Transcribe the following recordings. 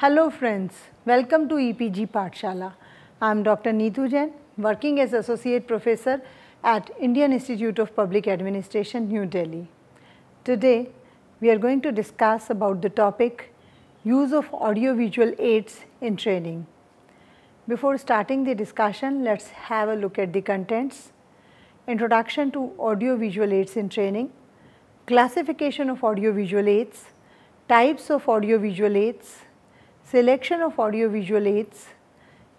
Hello friends, welcome to EPG Patshala. I am Dr. Neetu Jain, working as Associate Professor at Indian Institute of Public Administration, New Delhi. Today, we are going to discuss about the topic Use of Audiovisual Aids in Training. Before starting the discussion, let's have a look at the contents. Introduction to Audiovisual Aids in Training, Classification of Audiovisual Aids, Types of Audiovisual Aids, selection of audiovisual aids,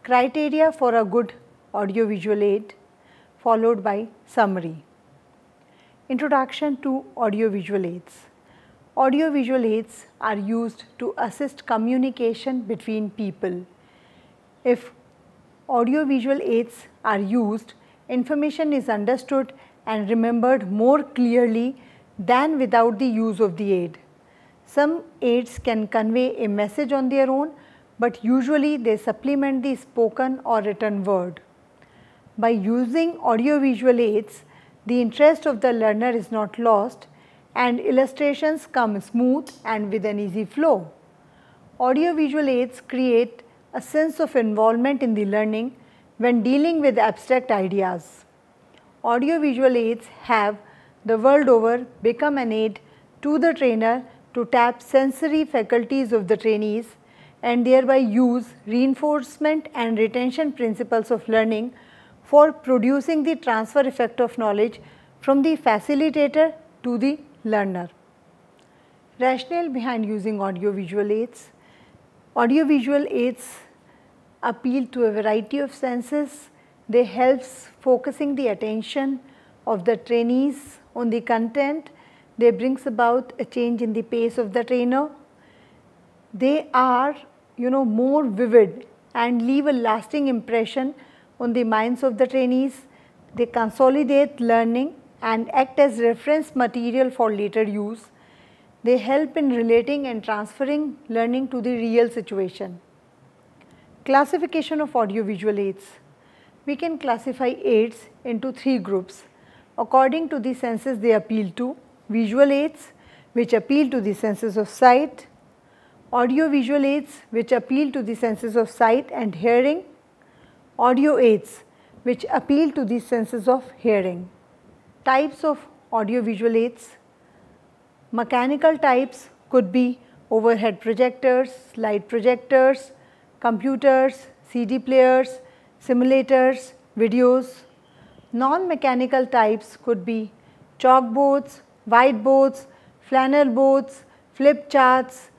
criteria for a good audiovisual aid, followed by summary. Introduction to audiovisual aids. Audiovisual aids are used to assist communication between people. If audiovisual aids are used, information is understood and remembered more clearly than without the use of the aid. Some aids can convey a message on their own, but usually they supplement the spoken or written word. By using audiovisual aids, the interest of the learner is not lost and illustrations come smooth and with an easy flow. Audiovisual aids create a sense of involvement in the learning when dealing with abstract ideas. Audiovisual aids have the world over become an aid to the trainer to tap sensory faculties of the trainees and thereby use reinforcement and retention principles of learning for producing the transfer effect of knowledge from the facilitator to the learner. Rationale behind using audiovisual aids. Audiovisual aids appeal to a variety of senses. They helps focusing the attention of the trainees on the content they brings about a change in the pace of the trainer. They are you know more vivid and leave a lasting impression on the minds of the trainees. They consolidate learning and act as reference material for later use. They help in relating and transferring learning to the real situation. Classification of audiovisual aids. We can classify aids into three groups according to the senses they appeal to visual aids which appeal to the senses of sight, audio visual aids which appeal to the senses of sight and hearing, audio aids which appeal to the senses of hearing. Types of audio visual aids Mechanical types could be overhead projectors, slide projectors, computers, CD players, simulators, videos. Non-mechanical types could be chalkboards, whiteboards, flannel boards, flip charts,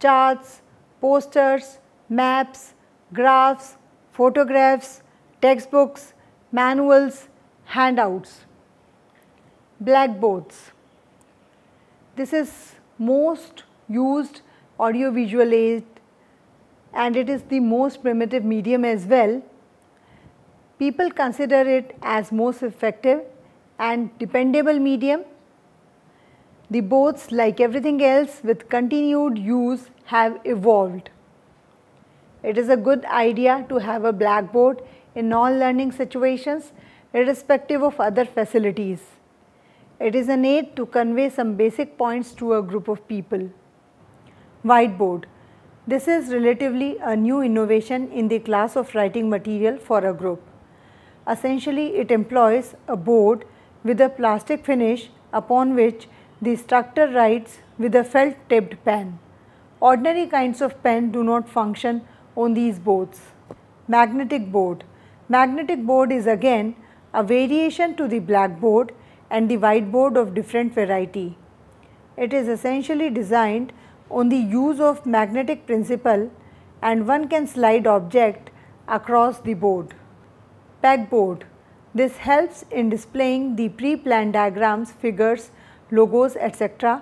charts, posters, maps, graphs, photographs, textbooks, manuals, handouts, blackboards. This is most used audiovisual aid and it is the most primitive medium as well. People consider it as most effective and dependable medium the boats, like everything else with continued use, have evolved. It is a good idea to have a blackboard in all learning situations irrespective of other facilities. It is an aid to convey some basic points to a group of people. Whiteboard. This is relatively a new innovation in the class of writing material for a group. Essentially, it employs a board with a plastic finish upon which the instructor writes with a felt tipped pen. Ordinary kinds of pen do not function on these boards. Magnetic board. Magnetic board is again a variation to the blackboard and the whiteboard of different variety. It is essentially designed on the use of magnetic principle and one can slide object across the board. Pegboard. This helps in displaying the pre-planned diagrams, figures logos etc.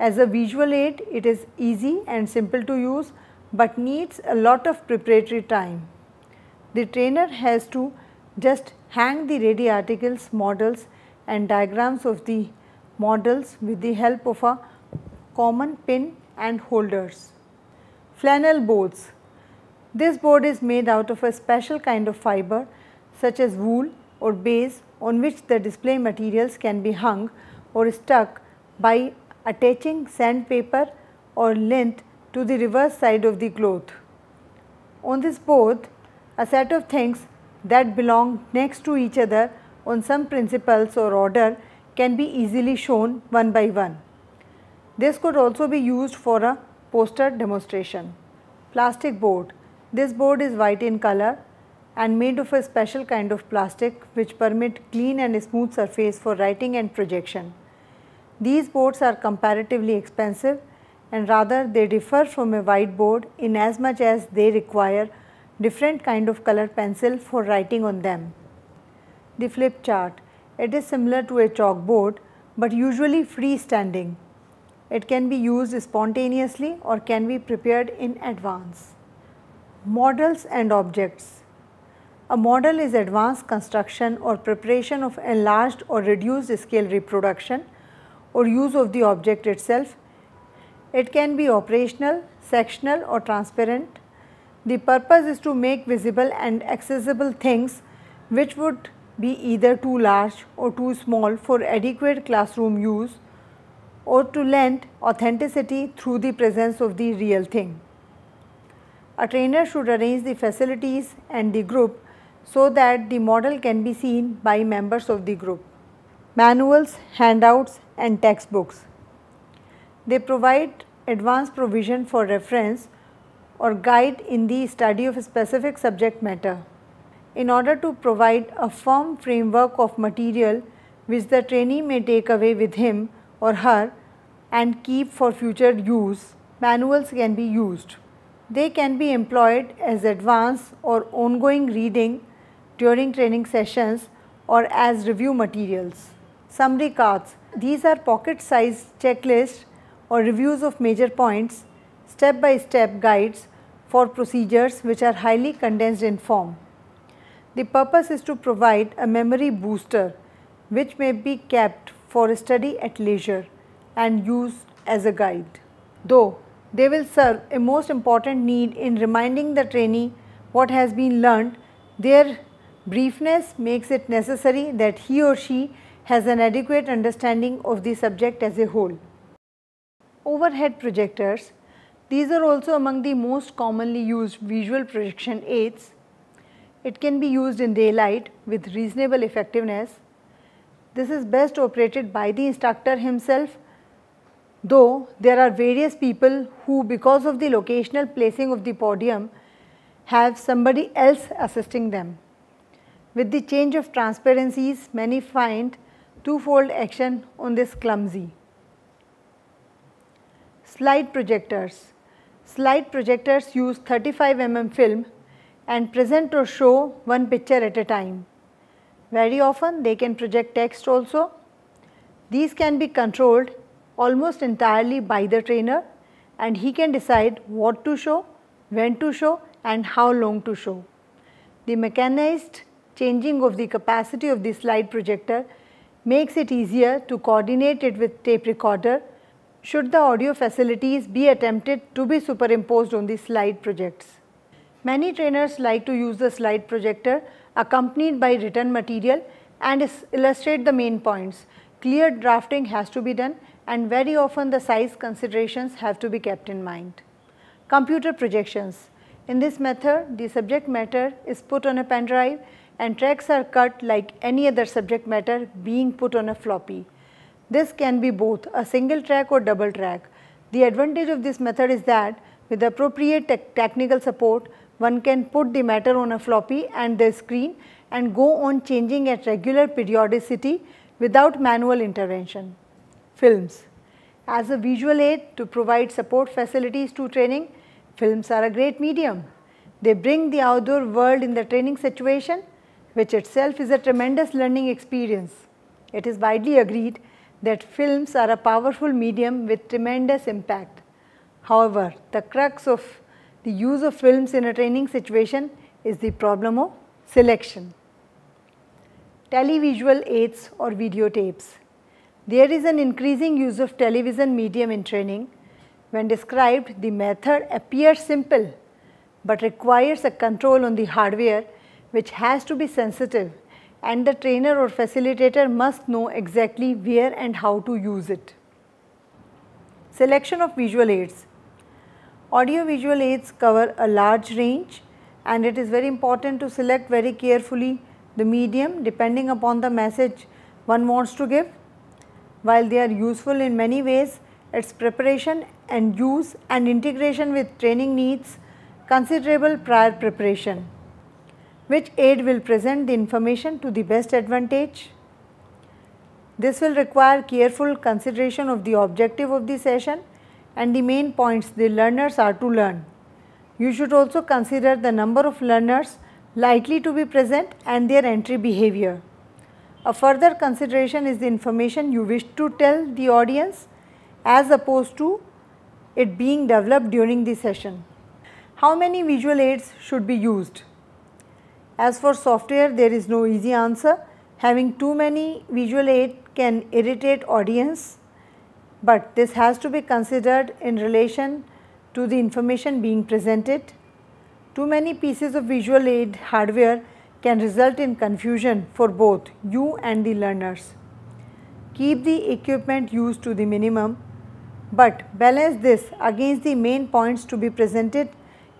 As a visual aid it is easy and simple to use but needs a lot of preparatory time. The trainer has to just hang the ready articles, models and diagrams of the models with the help of a common pin and holders. Flannel boards. This board is made out of a special kind of fiber such as wool or baize on which the display materials can be hung or stuck by attaching sandpaper or lint to the reverse side of the cloth. On this board, a set of things that belong next to each other on some principles or order can be easily shown one by one. This could also be used for a poster demonstration. Plastic board. This board is white in color and made of a special kind of plastic which permit clean and smooth surface for writing and projection. These boards are comparatively expensive and rather they differ from a whiteboard in as much as they require different kind of color pencil for writing on them. The flip chart. It is similar to a chalkboard but usually freestanding. It can be used spontaneously or can be prepared in advance. Models and objects. A model is advanced construction or preparation of enlarged or reduced scale reproduction or use of the object itself. It can be operational, sectional or transparent. The purpose is to make visible and accessible things which would be either too large or too small for adequate classroom use or to lend authenticity through the presence of the real thing. A trainer should arrange the facilities and the group so that the model can be seen by members of the group manuals, handouts and textbooks. They provide advanced provision for reference or guide in the study of specific subject matter in order to provide a firm framework of material which the trainee may take away with him or her and keep for future use, manuals can be used. They can be employed as advanced or ongoing reading during training sessions or as review materials summary cards. These are pocket-sized checklists or reviews of major points, step-by-step -step guides for procedures which are highly condensed in form. The purpose is to provide a memory booster which may be kept for study at leisure and used as a guide. Though they will serve a most important need in reminding the trainee what has been learned, their briefness makes it necessary that he or she has an adequate understanding of the subject as a whole. Overhead projectors. These are also among the most commonly used visual projection aids. It can be used in daylight with reasonable effectiveness. This is best operated by the instructor himself though there are various people who because of the locational placing of the podium have somebody else assisting them. With the change of transparencies, many find twofold action on this clumsy. Slide projectors. Slide projectors use 35 mm film and present or show one picture at a time. Very often they can project text also. These can be controlled almost entirely by the trainer and he can decide what to show, when to show and how long to show. The mechanized changing of the capacity of the slide projector makes it easier to coordinate it with tape recorder should the audio facilities be attempted to be superimposed on the slide projects. Many trainers like to use the slide projector accompanied by written material and illustrate the main points. Clear drafting has to be done and very often the size considerations have to be kept in mind. Computer projections. In this method, the subject matter is put on a pen drive and tracks are cut like any other subject matter being put on a floppy. This can be both a single track or double track. The advantage of this method is that with appropriate te technical support, one can put the matter on a floppy and the screen and go on changing at regular periodicity without manual intervention. Films As a visual aid to provide support facilities to training, films are a great medium. They bring the outdoor world in the training situation which itself is a tremendous learning experience. It is widely agreed that films are a powerful medium with tremendous impact. However, the crux of the use of films in a training situation is the problem of selection. Televisual aids or videotapes. There is an increasing use of television medium in training. When described, the method appears simple but requires a control on the hardware which has to be sensitive and the trainer or facilitator must know exactly where and how to use it. Selection of visual aids. Audio visual aids cover a large range and it is very important to select very carefully the medium depending upon the message one wants to give. While they are useful in many ways, its preparation and use and integration with training needs considerable prior preparation which aid will present the information to the best advantage. This will require careful consideration of the objective of the session and the main points the learners are to learn. You should also consider the number of learners likely to be present and their entry behavior. A further consideration is the information you wish to tell the audience as opposed to it being developed during the session. How many visual aids should be used? As for software, there is no easy answer. Having too many visual aids can irritate audience, but this has to be considered in relation to the information being presented. Too many pieces of visual aid hardware can result in confusion for both you and the learners. Keep the equipment used to the minimum, but balance this against the main points to be presented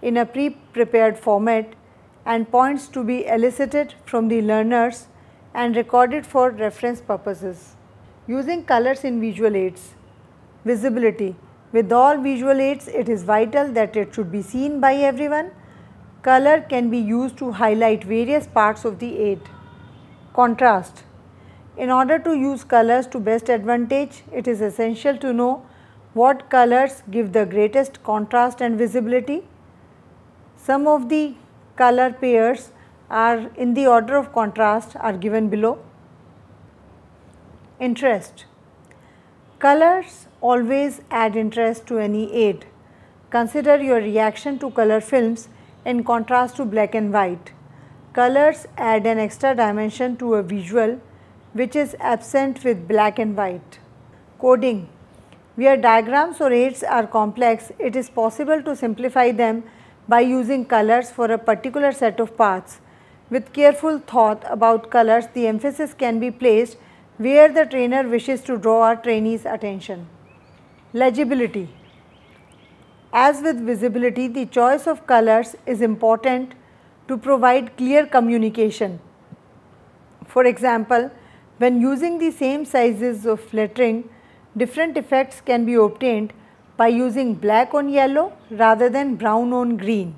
in a pre-prepared format and points to be elicited from the learners and recorded for reference purposes. Using colors in visual aids. Visibility. With all visual aids, it is vital that it should be seen by everyone. Color can be used to highlight various parts of the aid. Contrast. In order to use colors to best advantage, it is essential to know what colors give the greatest contrast and visibility. Some of the color pairs are in the order of contrast are given below. Interest. Colors always add interest to any aid. Consider your reaction to color films in contrast to black and white. Colors add an extra dimension to a visual which is absent with black and white. Coding. Where diagrams or aids are complex, it is possible to simplify them by using colors for a particular set of paths. With careful thought about colors, the emphasis can be placed where the trainer wishes to draw our trainee's attention. Legibility As with visibility, the choice of colors is important to provide clear communication. For example, when using the same sizes of lettering, different effects can be obtained by using black on yellow rather than brown on green.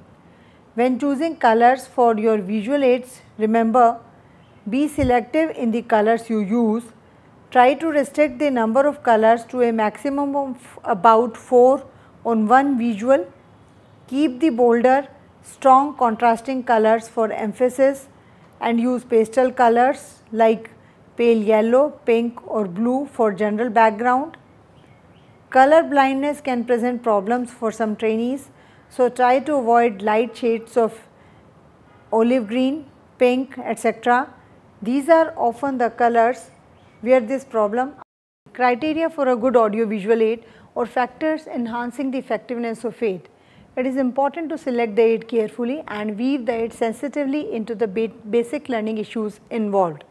When choosing colors for your visual aids, remember be selective in the colors you use. Try to restrict the number of colors to a maximum of about 4 on one visual. Keep the bolder, strong contrasting colors for emphasis and use pastel colors like pale yellow, pink or blue for general background Color blindness can present problems for some trainees, so try to avoid light shades of olive green, pink, etc. These are often the colors where this problem criteria for a good audiovisual aid or factors enhancing the effectiveness of aid. It is important to select the aid carefully and weave the aid sensitively into the basic learning issues involved.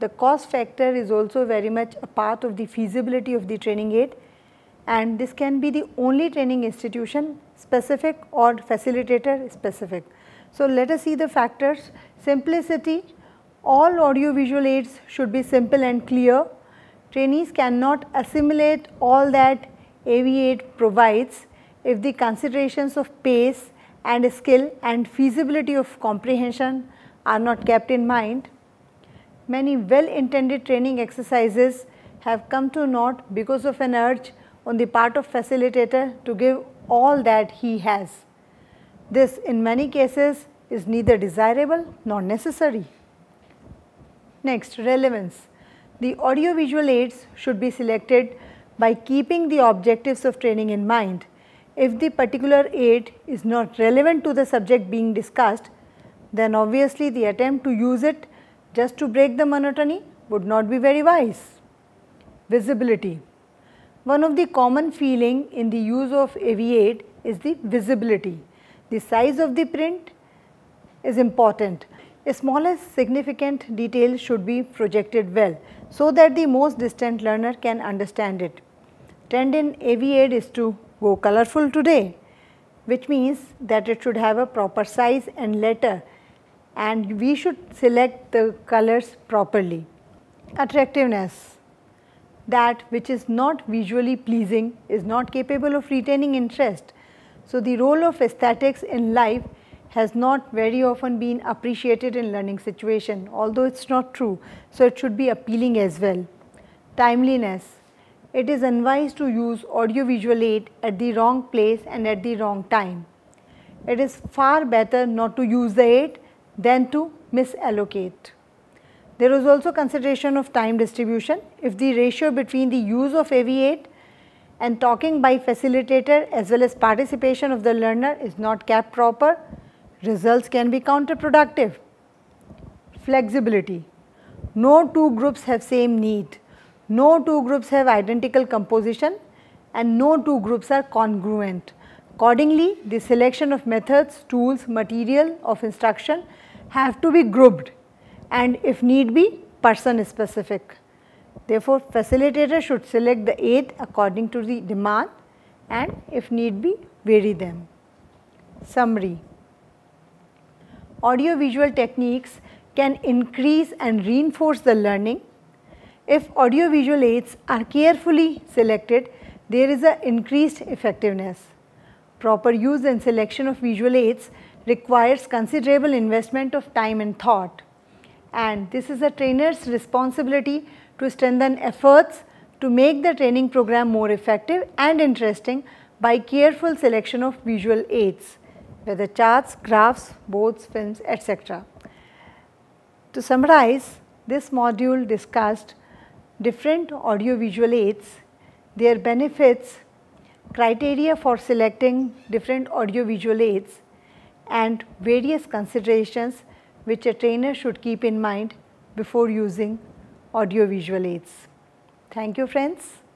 The cost factor is also very much a part of the feasibility of the training aid and this can be the only training institution specific or facilitator specific. So, let us see the factors simplicity all audio visual aids should be simple and clear. Trainees cannot assimilate all that AV8 provides if the considerations of pace and skill and feasibility of comprehension are not kept in mind. Many well intended training exercises have come to naught because of an urge on the part of facilitator to give all that he has. This in many cases is neither desirable nor necessary. Next, relevance. The audiovisual aids should be selected by keeping the objectives of training in mind. If the particular aid is not relevant to the subject being discussed, then obviously the attempt to use it just to break the monotony would not be very wise. Visibility. One of the common feeling in the use of Aviate is the visibility. The size of the print is important. A smallest significant detail should be projected well so that the most distant learner can understand it. Trend in Aviate is to go colorful today which means that it should have a proper size and letter and we should select the colors properly. Attractiveness that which is not visually pleasing is not capable of retaining interest. So, the role of aesthetics in life has not very often been appreciated in learning situation although it is not true. So, it should be appealing as well. Timeliness. It is unwise to use audiovisual aid at the wrong place and at the wrong time. It is far better not to use the aid than to misallocate. There was also consideration of time distribution. If the ratio between the use of AV8 and talking by facilitator as well as participation of the learner is not kept proper, results can be counterproductive. Flexibility. No two groups have same need. No two groups have identical composition and no two groups are congruent. Accordingly, the selection of methods, tools, material of instruction have to be grouped and if need be person specific. Therefore, facilitator should select the aid according to the demand and if need be vary them. Summary Audiovisual techniques can increase and reinforce the learning. If audiovisual aids are carefully selected, there is an increased effectiveness. Proper use and selection of visual aids requires considerable investment of time and thought and this is a trainer's responsibility to strengthen efforts to make the training program more effective and interesting by careful selection of visual aids, whether charts, graphs, boards, films, etc. To summarize, this module discussed different audiovisual aids, their benefits, criteria for selecting different audiovisual aids and various considerations which a trainer should keep in mind before using audiovisual aids. Thank you friends.